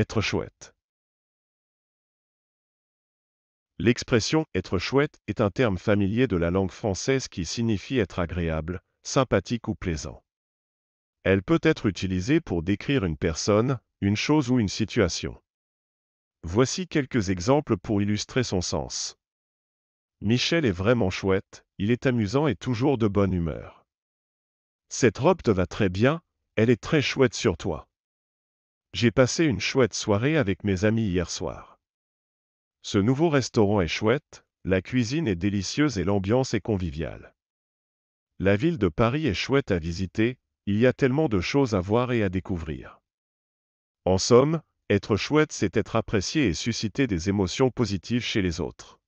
Être chouette. L'expression être chouette est un terme familier de la langue française qui signifie être agréable, sympathique ou plaisant. Elle peut être utilisée pour décrire une personne, une chose ou une situation. Voici quelques exemples pour illustrer son sens. Michel est vraiment chouette, il est amusant et toujours de bonne humeur. Cette robe te va très bien, elle est très chouette sur toi. J'ai passé une chouette soirée avec mes amis hier soir. Ce nouveau restaurant est chouette, la cuisine est délicieuse et l'ambiance est conviviale. La ville de Paris est chouette à visiter, il y a tellement de choses à voir et à découvrir. En somme, être chouette, c'est être apprécié et susciter des émotions positives chez les autres.